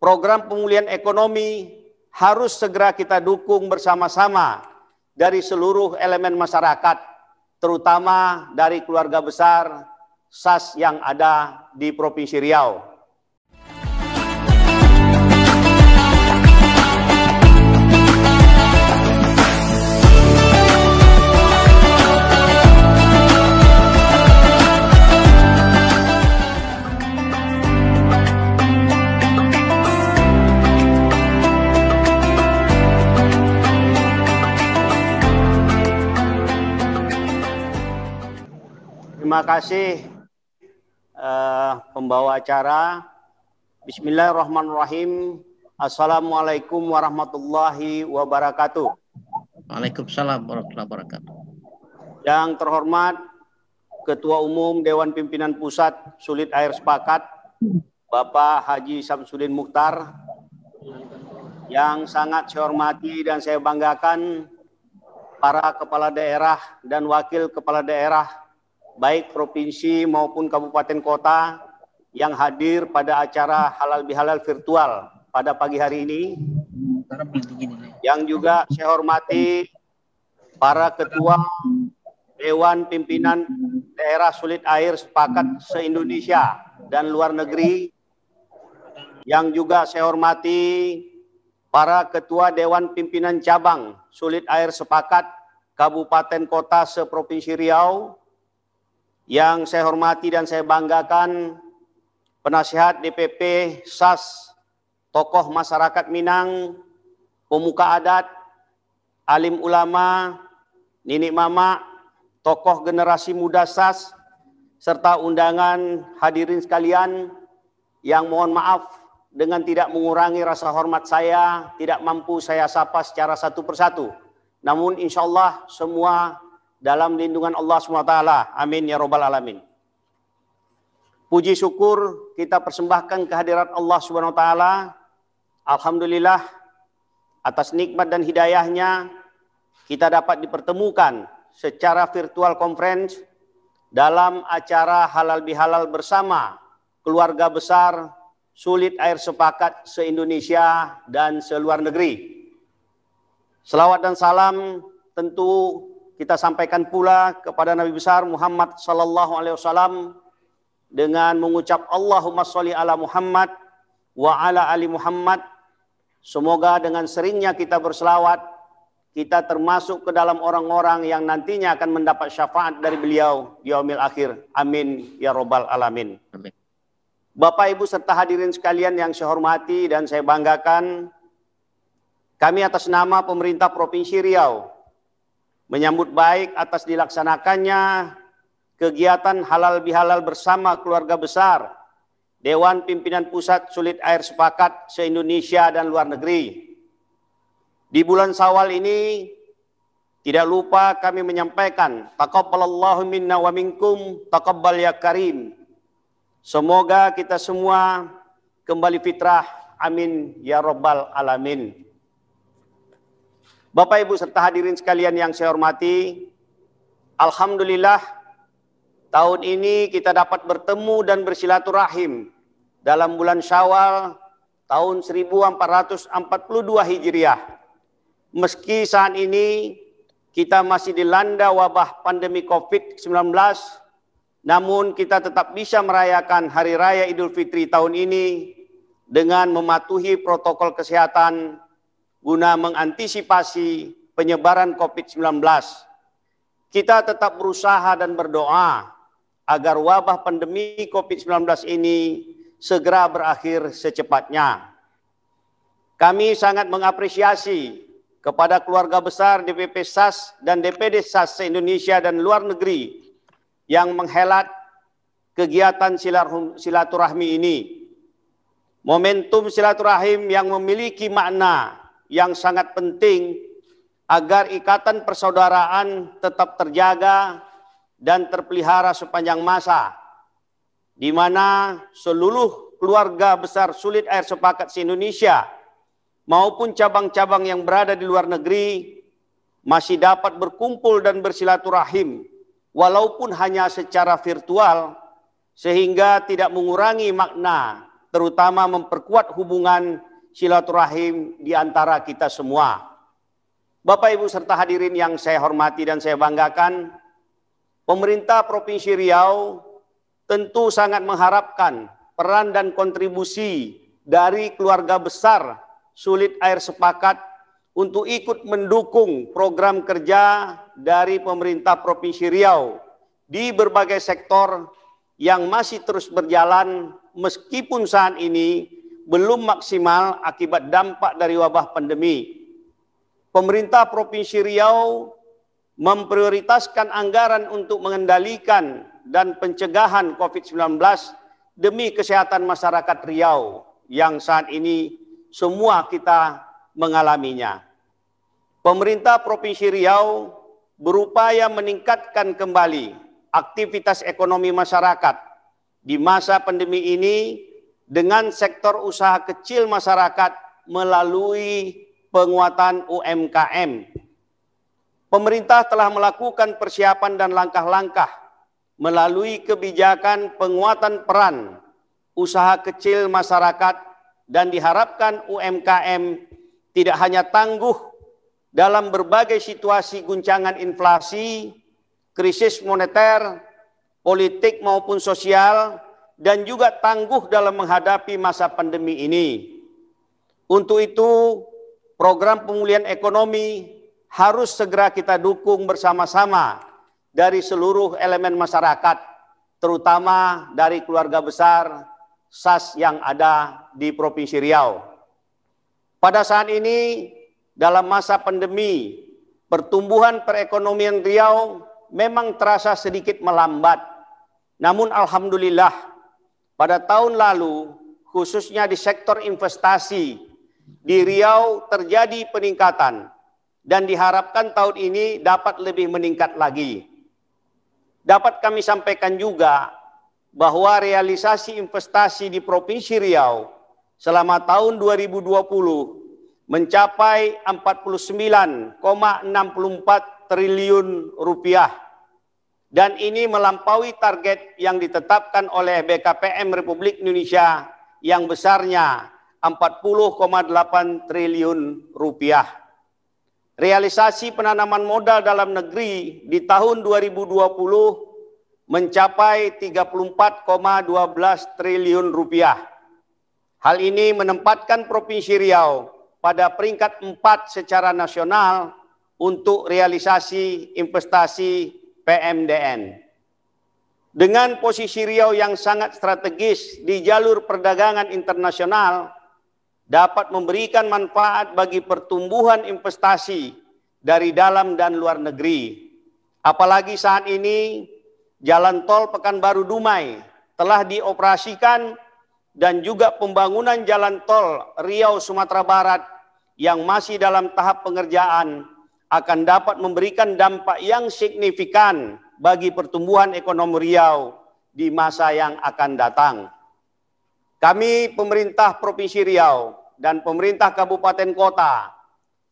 program pemulihan ekonomi harus segera kita dukung bersama-sama dari seluruh elemen masyarakat, terutama dari keluarga besar SAS yang ada di Provinsi Riau. kasih uh, pembawa acara. Bismillahirrahmanirrahim. Assalamualaikum warahmatullahi wabarakatuh. Waalaikumsalam warahmatullahi wabarakatuh. Yang terhormat Ketua Umum Dewan Pimpinan Pusat Sulit Air Sepakat, Bapak Haji Samsudin Mukhtar, yang sangat saya hormati dan saya banggakan para kepala daerah dan wakil kepala daerah baik provinsi maupun kabupaten kota yang hadir pada acara halal bihalal virtual pada pagi hari ini. Yang juga saya hormati para ketua Dewan Pimpinan Daerah Sulit Air Sepakat se-Indonesia dan luar negeri. Yang juga saya hormati para ketua Dewan Pimpinan Cabang Sulit Air Sepakat Kabupaten Kota se Riau yang saya hormati dan saya banggakan penasihat DPP SAS, tokoh masyarakat Minang, pemuka adat, alim ulama, nenek mama, tokoh generasi muda SAS, serta undangan hadirin sekalian yang mohon maaf dengan tidak mengurangi rasa hormat saya, tidak mampu saya sapa secara satu persatu. Namun insya Allah semua dalam lindungan Allah SWT. Amin ya robbal alamin. Puji syukur kita persembahkan kehadiran Allah Subhanahu taala. Alhamdulillah atas nikmat dan hidayahnya kita dapat dipertemukan secara virtual conference dalam acara halal bihalal bersama keluarga besar sulit air sepakat se-Indonesia dan seluar negeri. Selawat dan salam tentu kita sampaikan pula kepada Nabi besar Muhammad sallallahu alaihi wasallam dengan mengucap Allahumma sholli ala Muhammad wa ala ali Muhammad. Semoga dengan seringnya kita berselawat kita termasuk ke dalam orang-orang yang nantinya akan mendapat syafaat dari beliau di yaumil akhir. Amin ya robbal alamin. Amin. Bapak Ibu serta hadirin sekalian yang saya hormati dan saya banggakan, kami atas nama pemerintah Provinsi Riau menyambut baik atas dilaksanakannya kegiatan halal bihalal bersama keluarga besar Dewan Pimpinan Pusat Sulit Air Sepakat se-Indonesia dan luar negeri. Di bulan Sawal ini tidak lupa kami menyampaikan taqabbalallahu minna wa minkum taqabbal ya karim. Semoga kita semua kembali fitrah. Amin ya rabbal alamin. Bapak Ibu serta hadirin sekalian yang saya hormati, Alhamdulillah tahun ini kita dapat bertemu dan bersilaturahim dalam bulan Syawal tahun 1442 Hijriah. Meski saat ini kita masih dilanda wabah pandemi COVID-19, namun kita tetap bisa merayakan Hari Raya Idul Fitri tahun ini dengan mematuhi protokol kesehatan guna mengantisipasi penyebaran COVID-19, kita tetap berusaha dan berdoa agar wabah pandemi COVID-19 ini segera berakhir secepatnya. Kami sangat mengapresiasi kepada keluarga besar DPP SAS dan DPD SAS se-Indonesia dan luar negeri yang menghelat kegiatan silaturahmi ini. Momentum silaturahim yang memiliki makna yang sangat penting agar ikatan persaudaraan tetap terjaga dan terpelihara sepanjang masa. Di mana seluruh keluarga besar sulit air sepakat se-Indonesia maupun cabang-cabang yang berada di luar negeri masih dapat berkumpul dan bersilaturahim walaupun hanya secara virtual sehingga tidak mengurangi makna terutama memperkuat hubungan silaturahim di antara kita semua. Bapak Ibu serta hadirin yang saya hormati dan saya banggakan, pemerintah Provinsi Riau tentu sangat mengharapkan peran dan kontribusi dari keluarga besar Sulit Air Sepakat untuk ikut mendukung program kerja dari pemerintah Provinsi Riau di berbagai sektor yang masih terus berjalan meskipun saat ini belum maksimal akibat dampak dari wabah pandemi. Pemerintah Provinsi Riau memprioritaskan anggaran untuk mengendalikan dan pencegahan COVID-19 demi kesehatan masyarakat Riau yang saat ini semua kita mengalaminya. Pemerintah Provinsi Riau berupaya meningkatkan kembali aktivitas ekonomi masyarakat di masa pandemi ini dengan sektor usaha kecil masyarakat melalui penguatan UMKM. Pemerintah telah melakukan persiapan dan langkah-langkah melalui kebijakan penguatan peran usaha kecil masyarakat dan diharapkan UMKM tidak hanya tangguh dalam berbagai situasi guncangan inflasi, krisis moneter, politik maupun sosial, dan juga tangguh dalam menghadapi masa pandemi ini. Untuk itu, program pemulihan ekonomi harus segera kita dukung bersama-sama dari seluruh elemen masyarakat, terutama dari keluarga besar SAS yang ada di Provinsi Riau. Pada saat ini, dalam masa pandemi, pertumbuhan perekonomian Riau memang terasa sedikit melambat. Namun alhamdulillah pada tahun lalu, khususnya di sektor investasi, di Riau terjadi peningkatan dan diharapkan tahun ini dapat lebih meningkat lagi. Dapat kami sampaikan juga bahwa realisasi investasi di Provinsi Riau selama tahun 2020 mencapai 49,64 triliun rupiah dan ini melampaui target yang ditetapkan oleh BKPM Republik Indonesia yang besarnya 40,8 triliun rupiah. Realisasi penanaman modal dalam negeri di tahun 2020 mencapai 34,12 triliun rupiah. Hal ini menempatkan Provinsi Riau pada peringkat 4 secara nasional untuk realisasi investasi PMDN. Dengan posisi Riau yang sangat strategis di jalur perdagangan internasional, dapat memberikan manfaat bagi pertumbuhan investasi dari dalam dan luar negeri. Apalagi saat ini, jalan tol Pekanbaru-Dumai telah dioperasikan dan juga pembangunan jalan tol Riau Sumatera Barat yang masih dalam tahap pengerjaan akan dapat memberikan dampak yang signifikan bagi pertumbuhan ekonomi Riau di masa yang akan datang. Kami pemerintah Provinsi Riau dan pemerintah kabupaten kota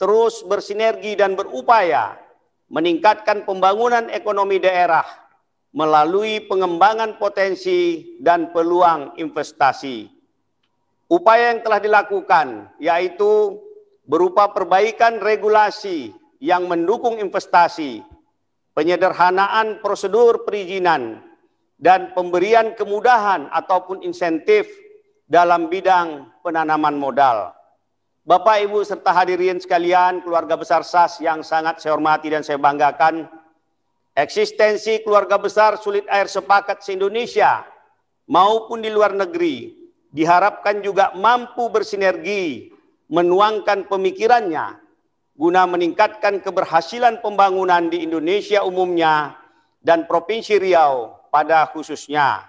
terus bersinergi dan berupaya meningkatkan pembangunan ekonomi daerah melalui pengembangan potensi dan peluang investasi. Upaya yang telah dilakukan yaitu berupa perbaikan regulasi yang mendukung investasi, penyederhanaan prosedur perizinan, dan pemberian kemudahan ataupun insentif dalam bidang penanaman modal. Bapak, Ibu, serta hadirin sekalian, keluarga besar SAS yang sangat saya hormati dan saya banggakan, eksistensi keluarga besar sulit air sepakat se-Indonesia maupun di luar negeri diharapkan juga mampu bersinergi menuangkan pemikirannya guna meningkatkan keberhasilan pembangunan di Indonesia umumnya dan Provinsi Riau pada khususnya.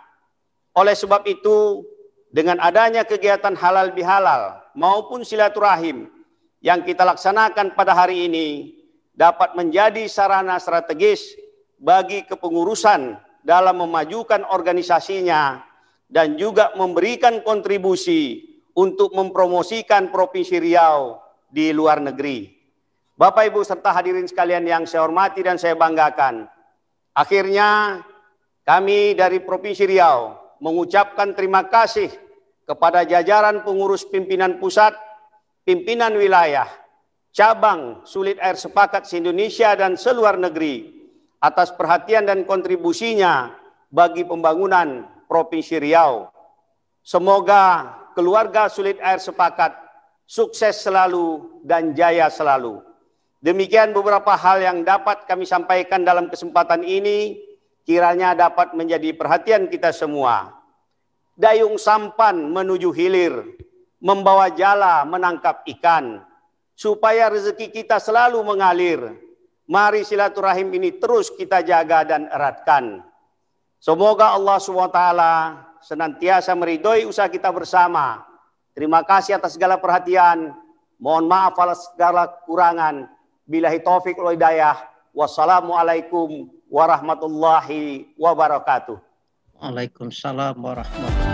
Oleh sebab itu, dengan adanya kegiatan halal bihalal maupun silaturahim yang kita laksanakan pada hari ini dapat menjadi sarana strategis bagi kepengurusan dalam memajukan organisasinya dan juga memberikan kontribusi untuk mempromosikan Provinsi Riau di luar negeri. Bapak Ibu serta hadirin sekalian yang saya hormati dan saya banggakan. Akhirnya kami dari Provinsi Riau mengucapkan terima kasih kepada jajaran pengurus pimpinan pusat, pimpinan wilayah, cabang sulit air sepakat se-Indonesia dan seluar negeri atas perhatian dan kontribusinya bagi pembangunan Provinsi Riau. Semoga keluarga sulit air sepakat sukses selalu dan jaya selalu. Demikian beberapa hal yang dapat kami sampaikan dalam kesempatan ini, kiranya dapat menjadi perhatian kita semua. Dayung sampan menuju hilir, membawa jala menangkap ikan, supaya rezeki kita selalu mengalir. Mari silaturahim ini terus kita jaga dan eratkan. Semoga Allah SWT senantiasa meridhoi usaha kita bersama. Terima kasih atas segala perhatian. Mohon maaf atas segala kekurangan. Bilahi taufik wal hidayah. Wassalamualaikum warahmatullahi wabarakatuh. Waalaikumsalam warahmatullahi